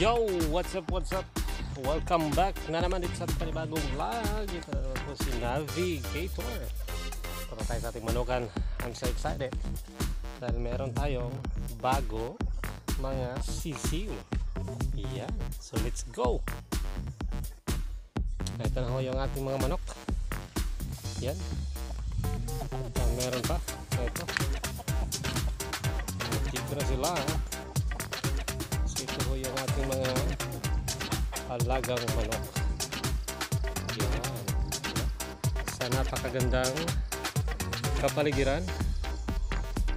Yo! What's up? What's up? Welcome back na naman dito sa panibagong vlog. Ito na naman po si Navigator. Para tayo sa ating manukan. I'm so excited. Dahil meron tayong bago mga sisiw. Yeah, So let's go! Ito ano na ho yung ating mga manok. Yan. meron pa. Ito. Nakikita na sila. Ha? yung ating mga alagang manok. Yan. Sa napakagandang kapaligiran,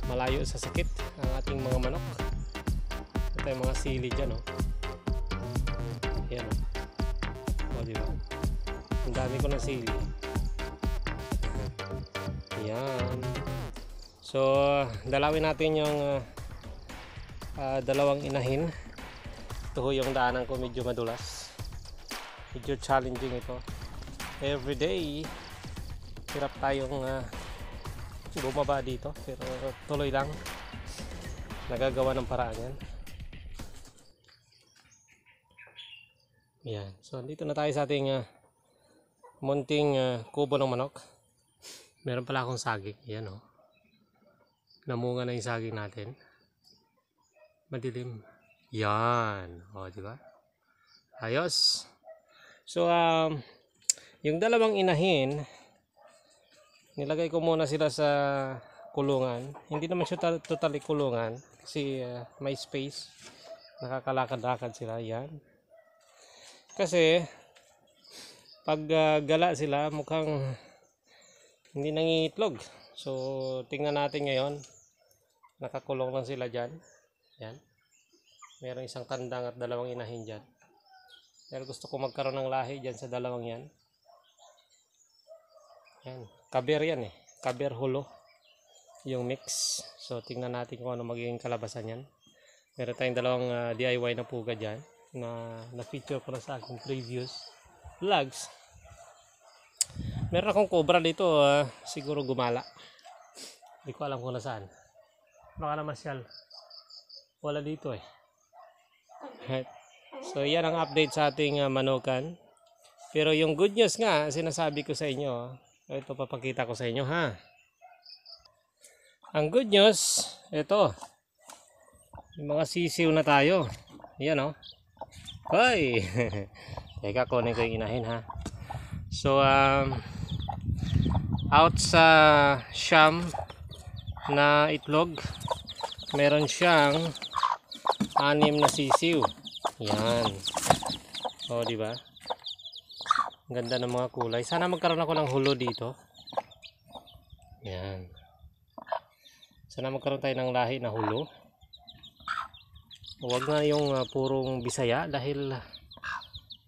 malayo sa sakit ang ating mga manok. Ito yung mga sili dyan, oh. Yan, oh. O, diba? Ang dami ko ng sili. Yan. So, dalawin natin yung uh, uh, dalawang inahin ito yung daanan ko medyo madulas medyo challenging ito every day hirap tayong uh, bumaba dito pero tuloy lang nagagawa ng paraan yan yan so dito na tayo sa ating uh, munting uh, kubo ng manok meron pala akong saging yan o oh. namunga na yung saging natin madilim yan. O, di ba? Ayos. So, um, yung dalawang inahin, nilagay ko muna sila sa kulungan. Hindi naman siya totally kulungan kasi uh, may space. Nakakalakad-lakad sila. Yan. Kasi, pag uh, gala sila, mukhang hindi nangiitlog. So, tingnan natin ngayon. Nakakulong lang sila dyan. Yan. Mayroong isang kandang at dalawang inahin dyan. Pero gusto ko magkaroon ng lahi dyan sa dalawang yan. Yan. Kaber yan eh. Kaber hulo. Yung mix. So tingnan natin kung ano magiging kalabasan yan. Meron tayong dalawang uh, ah, DIY na puga dyan na na-feature ko na sa aking previous vlogs. Meron akong cobra dito, uh, siguro gumala. Hindi ko alam kung nasaan. Baka na masyal. Wala dito eh. So yan ang update sa ating uh, ah, manukan. Pero yung good news nga, sinasabi ko sa inyo, ito papakita ko sa inyo ha. Ang good news, ito. Yung mga sisiw na tayo. Yan o. Oh. Hoy! Teka, kunin ko yung inahin ha. So, um, out sa sham na itlog, meron siyang anim na sisiw. Yan. O, oh, di ba? Ganda ng mga kulay. Sana magkaroon ako ng hulo dito. Yan. Sana magkaroon tayo ng lahi na hulo. Huwag na yung uh, purong bisaya dahil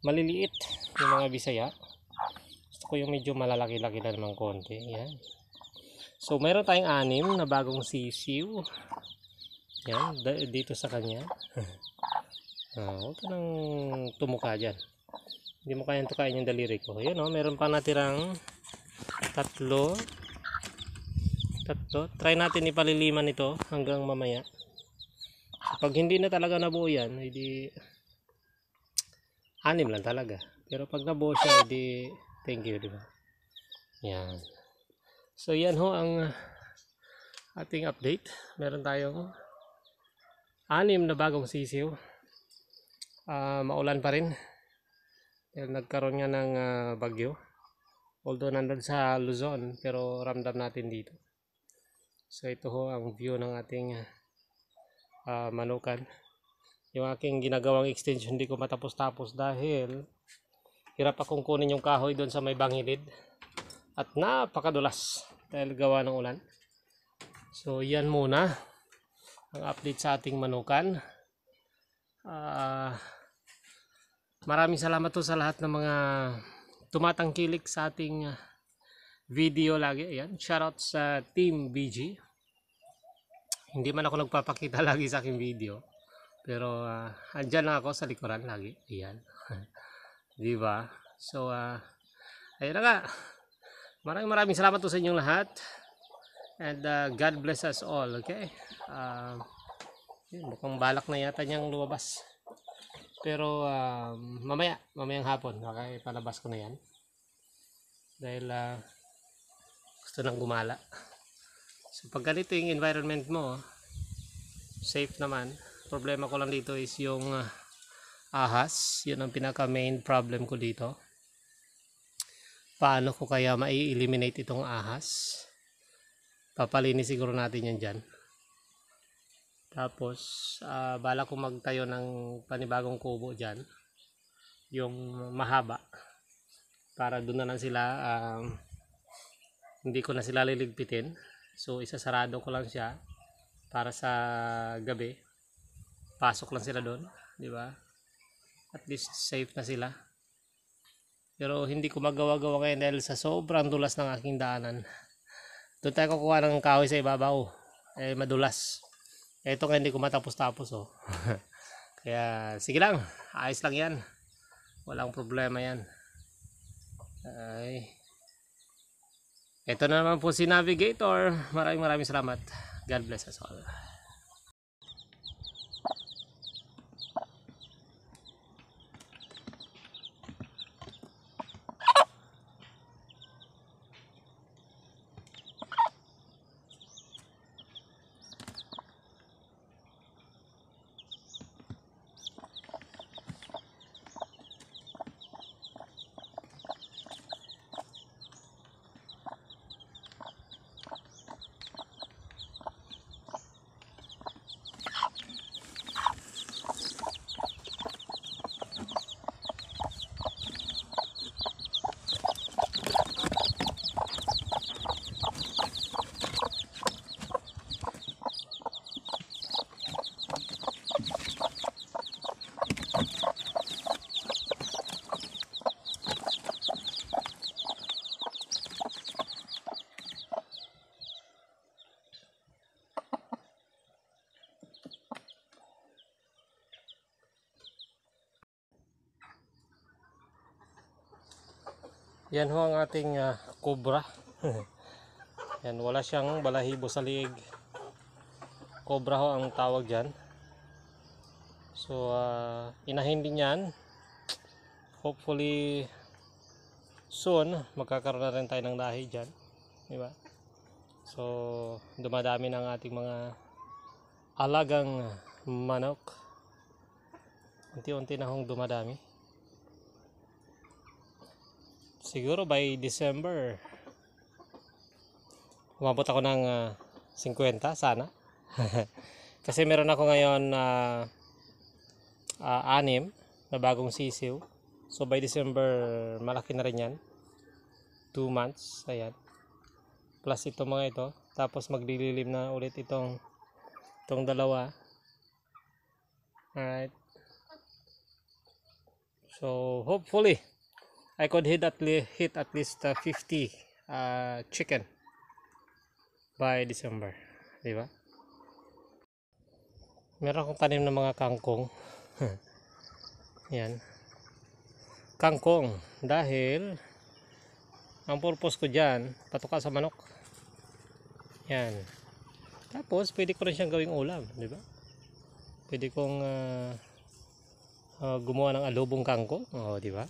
maliliit yung mga bisaya. Gusto ko yung medyo malalaki-laki na naman konti. Yan. So, meron tayong anim na bagong sisiw. Yan, dito sa kanya. oh, huwag ka nang tumuka dyan. Hindi mo kayang tukain yung daliri ko. Yan o, oh, meron pa natirang tatlo. Tatlo. Try natin ipaliliman ito hanggang mamaya. Pag hindi na talaga nabuo yan, hindi... Anim lang talaga. Pero pag nabuo siya, hindi... Thank you, di ba? Yan. So, yan ho ang ating update. Meron tayong anim na bagong sisiw. Uh, maulan pa rin. Dahil nagkaroon nga ng uh, bagyo. Although nandun sa Luzon, pero ramdam natin dito. So ito ho ang view ng ating uh, manukan. Yung aking ginagawang extension hindi ko matapos-tapos dahil hirap akong kunin yung kahoy doon sa may bangilid. At napakadulas dahil gawa ng ulan. So yan muna ang update sa ating manukan. Uh, maraming salamat po sa lahat ng mga tumatangkilik sa ating video lagi. Ayan, shoutout sa Team BG. Hindi man ako nagpapakita lagi sa aking video. Pero uh, andyan lang ako sa likuran lagi. Ayan. Di ba? So, uh, ayun na nga. Maraming maraming salamat po sa inyong lahat. And uh, God bless us all, okay? Uh, yun, mukhang balak na yata niyang lumabas. Pero uh, mamaya, mamayang hapon, okay, palabas ko na yan. Dahil uh, gusto nang gumala. So pag ganito yung environment mo, safe naman. Problema ko lang dito is yung uh, ahas. Yun ang pinaka main problem ko dito. Paano ko kaya mai-eliminate itong ahas? papalinis siguro natin yan dyan tapos uh, bala ko magtayo ng panibagong kubo dyan yung mahaba para doon na lang sila uh, hindi ko na sila liligpitin so isasarado ko lang siya para sa gabi pasok lang sila doon di ba at least safe na sila pero hindi ko magawa-gawa ngayon dahil sa sobrang dulas ng aking daanan doon tayo kukuha ng kahoy sa ibabaw. Eh, madulas. Ito nga hindi ko matapos-tapos oh. Kaya sige lang, ayos lang yan. Walang problema yan. Ay. Ito na naman po si Navigator. Maraming maraming salamat. God bless us all. yan ho ang ating uh, cobra yan wala siyang balahibo sa liig cobra ho ang tawag diyan. so uh, inahin din yan hopefully soon magkakaroon na rin tayo ng lahi diyan. di ba so dumadami ng ating mga alagang manok unti-unti na hong dumadami siguro by December umabot ako ng uh, ah, 50 sana kasi meron ako ngayon uh, uh, anim na bagong sisiw so by December malaki na rin yan 2 months ayan plus ito mga ito tapos maglililim na ulit itong itong dalawa alright so hopefully I could hit at least hit at least uh, 50 uh, chicken by December, di ba? Meron akong tanim ng mga kangkong. Yan. Kangkong dahil ang purpose ko diyan, patuka sa manok. Yan. Tapos pwede ko rin siyang gawing ulam, di ba? Pwede kong uh, uh, gumawa ng alubong kangkong, oh, di ba?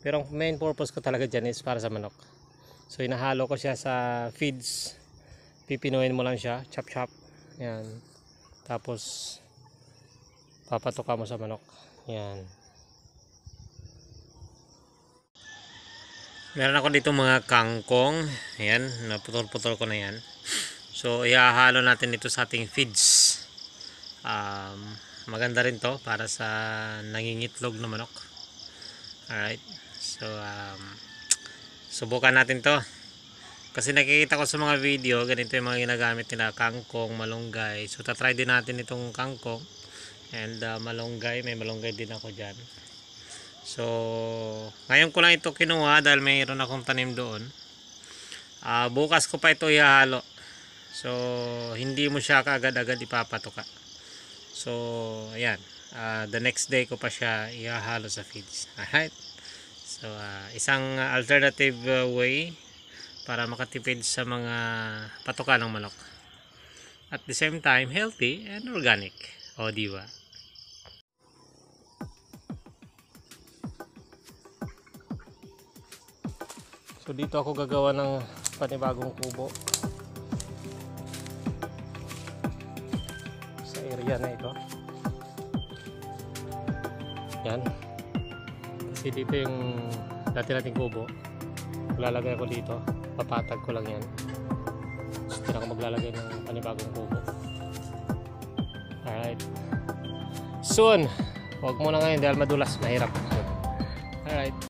Pero ang main purpose ko talaga dyan is para sa manok. So inahalo ko siya sa feeds. Pipinuin mo lang siya, chop chop. Yan. Tapos papatuka mo sa manok. Yan. Meron ako dito mga kangkong. Ayan, naputol-putol ko na yan. So, ihahalo natin ito sa ating feeds. Um, maganda rin to para sa nangingitlog na manok. Alright so um, subukan natin to kasi nakikita ko sa mga video ganito yung mga ginagamit nila kangkong, malunggay so tatry din natin itong kangkong and uh, malunggay, may malunggay din ako dyan so ngayon ko lang ito kinuha dahil mayroon akong tanim doon uh, bukas ko pa ito ihalo so hindi mo siya kaagad-agad ipapatuka so ayan uh, the next day ko pa siya ihahalo sa feeds alright So, uh, isang alternative uh, way para makatipid sa mga patuka ng manok. At the same time, healthy and organic. O, di So, dito ako gagawa ng panibagong kubo. Sa area na ito. Yan. Yan kasi dito yung dati nating kubo lalagay ko dito papatag ko lang yan hindi ako maglalagay ng panibagong kubo alright soon huwag muna ngayon dahil madulas mahirap alright